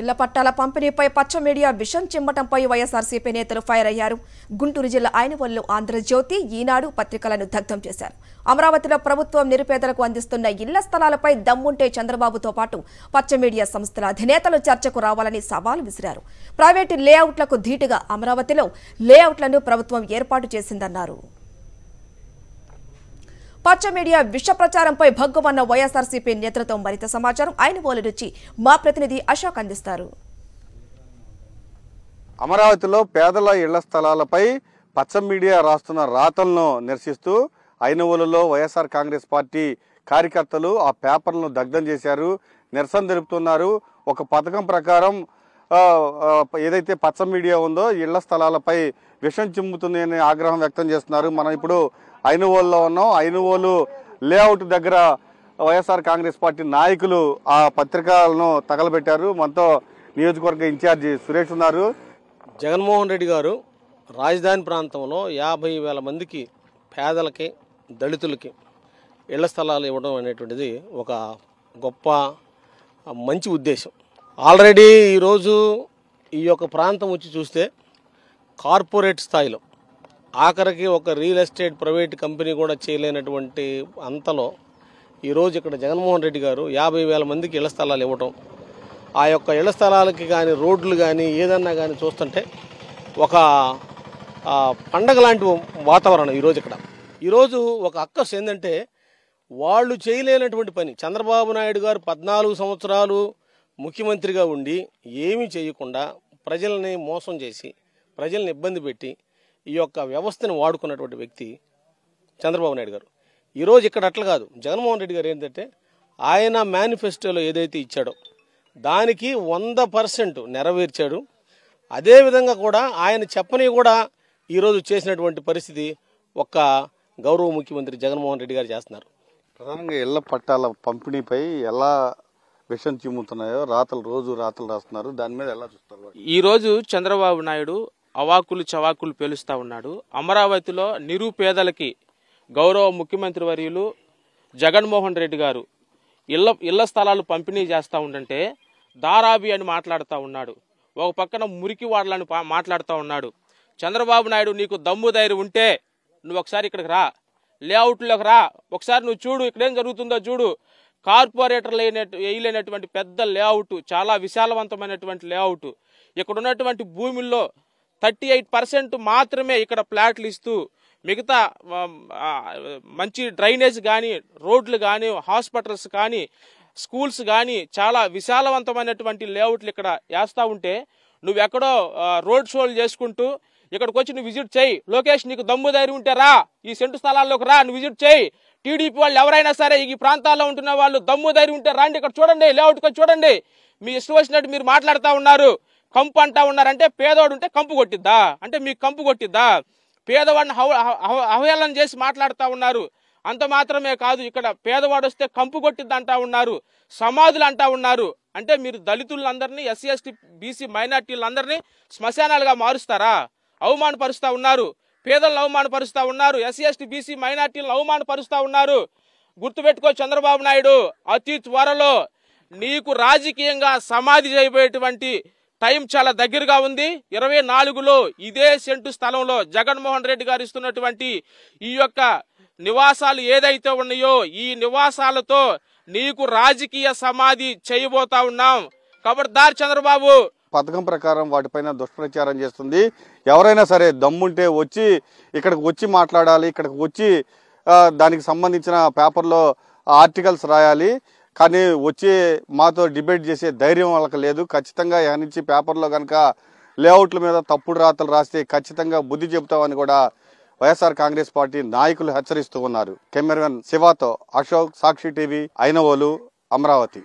జిల్లా పట్టాల పంపిణీపై పచ్చ మీడియా విషం చిమ్మటంపై వైఎస్ఆర్సీపీ నేతలు ఫైర్ అయ్యారు గుంటూరు జిల్లా ఆయనవల్లు ఆంధ్రజ్యోతి ఈనాడు పత్రికలను దగ్ధం చేశారు అమరావతిలో ప్రభుత్వం నిరుపేదలకు అందిస్తున్న ఇళ్ల స్థలాలపై దమ్ముంటే చంద్రబాబుతో పాటు పచ్చ మీడియా సంస్థల అధినేతలు చర్చకు రావాలని సవాల్ విసిరారు ప్రైవేటు లేఅవుట్లకు ధీటుగా అమరావతిలో లేఅవుట్లను ప్రభుత్వం ఏర్పాటు చేసిందన్నారు పచ్చ మీడియా విష ప్రచారంపై భగ్గుమన్న వైఎస్ఆర్సీపీ నేతలతో మరింత సమాచారం ఆయన ఓల నుంచి మా ప్రతినిధి అశోక్ అందిస్తారు అమరావతిలో పేదల ఇళ్ల స్థలాలపై పచ్చ మీడియా రాస్తున్న రాతలను నిరసిస్తూ ఐనవోలులో వైఎస్ఆర్ కాంగ్రెస్ పార్టీ కార్యకర్తలు ఆ పేపర్లను దగ్ధం చేశారు నిరసన జరుపుతున్నారు ఒక పథకం ప్రకారం ఏదైతే పచ్చ మీడియా ఉందో ఇళ్ల స్థలాలపై విషం చిమ్ముతుంది అనే ఆగ్రహం వ్యక్తం చేస్తున్నారు మనం ఇప్పుడు ఐనువోలులో ఉన్నాం ఐనువోలు లేఅవుట్ దగ్గర వైఎస్ఆర్ కాంగ్రెస్ పార్టీ నాయకులు ఆ పత్రికలను తగలబెట్టారు మనతో నియోజకవర్గ ఇన్ఛార్జి సురేష్ ఉన్నారు జగన్మోహన్ రెడ్డి గారు రాజధాని ప్రాంతంలో యాభై వేల మందికి పేదలకి దళితులకి ఇళ్ల స్థలాలు ఇవ్వడం అనేటువంటిది ఒక గొప్ప మంచి ఉద్దేశం ఆల్రెడీ ఈరోజు ఈ యొక్క ప్రాంతం వచ్చి చూస్తే కార్పొరేట్ స్థాయిలో ఆఖరికి ఒక రియల్ ఎస్టేట్ ప్రైవేట్ కంపెనీ కూడా చేయలేనటువంటి అంతలో ఈరోజు ఇక్కడ జగన్మోహన్ రెడ్డి గారు యాభై వేల మందికి ఇళ్ల స్థలాలు ఇవ్వటం ఆ యొక్క ఇళ్ల స్థలాలకి కానీ రోడ్లు కానీ ఏదన్నా కానీ చూస్తుంటే ఒక పండగ లాంటి వాతావరణం ఈరోజు ఇక్కడ ఈరోజు ఒక అక్కస్ ఏంటంటే వాళ్ళు చేయలేనటువంటి పని చంద్రబాబు నాయుడు గారు పద్నాలుగు సంవత్సరాలు ముఖ్యమంత్రిగా ఉండి ఏమీ చేయకుండా ప్రజల్ని మోసం చేసి ప్రజల్ని ఇబ్బంది పెట్టి ఈ యొక్క వ్యవస్థను వాడుకున్నటువంటి వ్యక్తి చంద్రబాబు నాయుడు గారు ఈరోజు ఇక్కడ అట్లా కాదు జగన్మోహన్ రెడ్డి గారు ఏంటంటే ఆయన మేనిఫెస్టోలో ఏదైతే ఇచ్చాడో దానికి వంద పర్సెంట్ నెరవేర్చాడు అదేవిధంగా కూడా ఆయన చెప్పని కూడా ఈరోజు చేసినటువంటి పరిస్థితి ఒక గౌరవ ముఖ్యమంత్రి జగన్మోహన్ రెడ్డి గారు చేస్తున్నారు ప్రధానంగా ఇళ్ల పట్టాల పంపిణీపై ఎలా విషం చిమ్ముతున్నాయో రాతలు రోజు రాతలు రాస్తున్నారు దాని మీద ఎలా చూస్తారు ఈ రోజు చంద్రబాబు నాయుడు అవాకులు చవాకులు పేలుస్తా ఉన్నాడు అమరావతిలో నిరుపేదలకి గౌరవ ముఖ్యమంత్రి వర్యులు జగన్మోహన్ రెడ్డి గారు ఇళ్ల ఇళ్ల స్థలాలు పంపిణీ చేస్తూ ఉండంటే దారాబి అని మాట్లాడుతూ ఉన్నాడు ఒక పక్కన మురికి వాడలని మాట్లాడుతూ ఉన్నాడు చంద్రబాబు నాయుడు నీకు దమ్ము ధైర్యం ఉంటే నువ్వు ఒకసారి ఇక్కడికి రా లేఅవుట్లోకి రా ఒకసారి నువ్వు చూడు ఇక్కడేం జరుగుతుందో చూడు కార్పొరేటర్లు వేయలేనటువంటి పెద్ద లేఅవుట్ చాలా విశాలవంతమైనటువంటి లేఅవుట్ ఇక్కడ ఉన్నటువంటి భూమిలో థర్టీ ఎయిట్ పర్సెంట్ మాత్రమే ఇక్కడ ప్లాట్లు ఇస్తూ మిగతా మంచి డ్రైనేజ్ కానీ రోడ్లు కానీ హాస్పిటల్స్ కానీ స్కూల్స్ కానీ చాలా విశాలవంతమైనటువంటి లేఅవుట్లు ఇక్కడ వేస్తూ ఉంటే నువ్వెక్కడో రోడ్ షోలు చేసుకుంటూ ఇక్కడికి వచ్చి నువ్వు విజిట్ చేయి లోకేష్ నీకు దమ్ము ధైర్యం ఉంటే రా ఈ సెంటు స్థలాల్లోకి రా నువ్వు విజిట్ చేయి టీడీపీ వాళ్ళు ఎవరైనా సరే ఈ ప్రాంతాల్లో ఉంటున్న వాళ్ళు దమ్ము ధైర్యం ఉంటే రాండి ఇక్కడ చూడండి లేఅవుట్కి చూడండి మీ ఇష్టం వచ్చినట్టు మీరు మాట్లాడుతూ ఉన్నారు కంపు అంటా ఉన్నారంటే పేదోడు ఉంటే కంపు కొట్టిద్దా అంటే మీకు కంపు కొట్టిద్దా పేదవాడిని అవహేళన చేసి మాట్లాడుతూ ఉన్నారు అంత మాత్రమే కాదు ఇక్కడ పేదవాడు వస్తే కంపు కొట్టిద్ది అంటా ఉన్నారు సమాధులు అంటా ఉన్నారు అంటే మీరు దళితులందరినీ ఎస్సీ ఎస్టీ బీసీ మైనార్టీలందరినీ శ్మశానాలుగా మారుస్తారా అవమానపరుస్తూ ఉన్నారు పేదలను అవమానపరుస్తూ ఉన్నారు ఎస్సీ ఎస్టీ బీసీ మైనార్టీలను అవమానపరుస్తూ ఉన్నారు గుర్తుపెట్టుకో చంద్రబాబు నాయుడు అతి త్వరలో నీకు రాజకీయంగా సమాధి చేయబోయేటువంటి టైం చాలా దగ్గరగా ఉంది ఇరవై నాలుగులో ఇదే సెంటు స్థలంలో జగన్మోహన్ రెడ్డి గారు ఇస్తున్నటువంటి ఈ యొక్క నివాసాలు ఏదైతే ఉన్నాయో ఈ నివాసాలతో నీకు రాజకీయ సమాధి చేయబోతా ఉన్నాం దారి చంద్రబాబు పథకం ప్రకారం వాటిపైన దుష్ప్రచారం చేస్తుంది ఎవరైనా సరే దమ్ముంటే వచ్చి ఇక్కడికి వచ్చి మాట్లాడాలి ఇక్కడికి వచ్చి దానికి సంబంధించిన పేపర్లో ఆర్టికల్స్ రాయాలి కానీ వచ్చి మాతో డిబేట్ చేసే ధైర్యం వాళ్ళకి లేదు ఖచ్చితంగా నుంచి పేపర్లో కనుక లేఅవుట్ల మీద తప్పుడు రాతలు రాస్తే ఖచ్చితంగా బుద్ధి చెబుతామని కూడా వైఎస్ఆర్ కాంగ్రెస్ పార్టీ నాయకులు హెచ్చరిస్తూ ఉన్నారు కెమెరామెన్ శివాతో అశోక్ సాక్షి టీవీ అయినవోలు అమరావతి